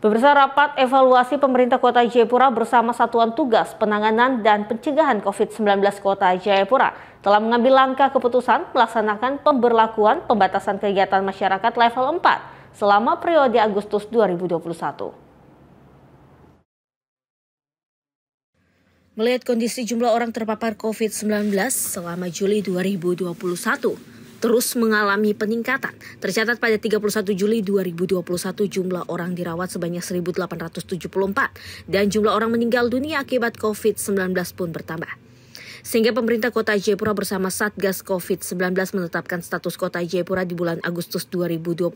Pemirsa rapat evaluasi pemerintah Kota Jayapura bersama Satuan Tugas Penanganan dan Pencegahan COVID-19 Kota Jayapura telah mengambil langkah keputusan melaksanakan pemberlakuan pembatasan kegiatan masyarakat level 4 selama periode Agustus 2021. Melihat kondisi jumlah orang terpapar COVID-19 selama Juli 2021, terus mengalami peningkatan. Tercatat pada 31 Juli 2021 jumlah orang dirawat sebanyak 1.874 dan jumlah orang meninggal dunia akibat COVID-19 pun bertambah. Sehingga pemerintah kota Jayapura bersama Satgas COVID-19 menetapkan status kota Jayapura di bulan Agustus 2021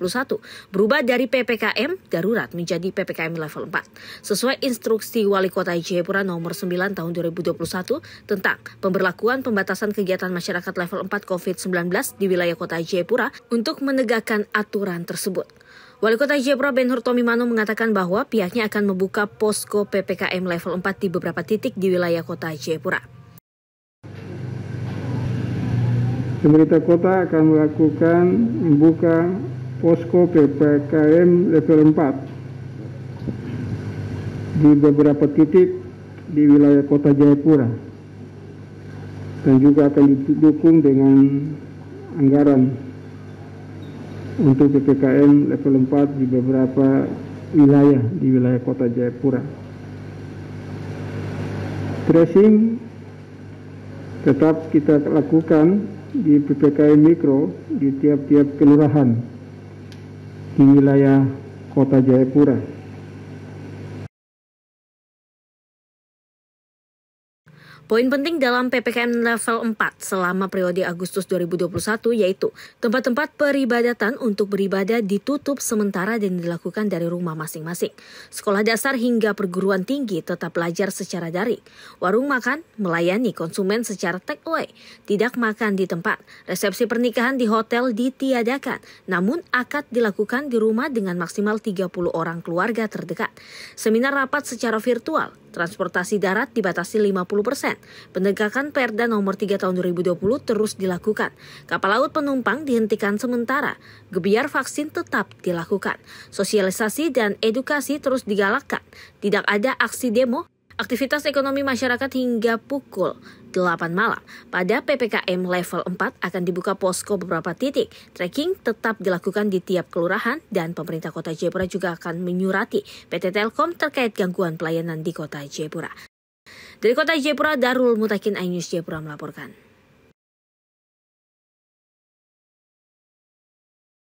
berubah dari PPKM darurat menjadi PPKM level 4. Sesuai instruksi Wali Kota Jayapura nomor 9 tahun 2021 tentang pemberlakuan pembatasan kegiatan masyarakat level 4 COVID-19 di wilayah kota Jayapura untuk menegakkan aturan tersebut. Wali Kota Jayapura Hurtomi Tomimano mengatakan bahwa pihaknya akan membuka posko PPKM level 4 di beberapa titik di wilayah kota Jayapura. Pemerintah kota akan melakukan membuka posko PPKM level 4 di beberapa titik di wilayah kota Jayapura dan juga akan didukung dengan anggaran untuk PPKM level 4 di beberapa wilayah di wilayah kota Jayapura. Tracing tetap kita lakukan di PPKM Mikro di tiap-tiap kelurahan di wilayah Kota Jayapura. Poin penting dalam PPKM level 4 selama periode Agustus 2021 yaitu tempat-tempat peribadatan untuk beribadah ditutup sementara dan dilakukan dari rumah masing-masing. Sekolah dasar hingga perguruan tinggi tetap belajar secara daring. Warung makan melayani konsumen secara take away, tidak makan di tempat. Resepsi pernikahan di hotel ditiadakan, namun akad dilakukan di rumah dengan maksimal 30 orang keluarga terdekat. Seminar rapat secara virtual Transportasi darat dibatasi 50 persen. Penegakan Perda nomor 3 tahun 2020 terus dilakukan. Kapal laut penumpang dihentikan sementara. Gebiar vaksin tetap dilakukan. Sosialisasi dan edukasi terus digalakkan. Tidak ada aksi demo Aktivitas ekonomi masyarakat hingga pukul 8 malam. Pada PPKM level 4 akan dibuka posko beberapa titik. Tracking tetap dilakukan di tiap kelurahan dan pemerintah kota Jayapura juga akan menyurati PT Telkom terkait gangguan pelayanan di kota Jayapura. Dari kota Jayapura, Darul Mutakin Ainyus Jayapura melaporkan.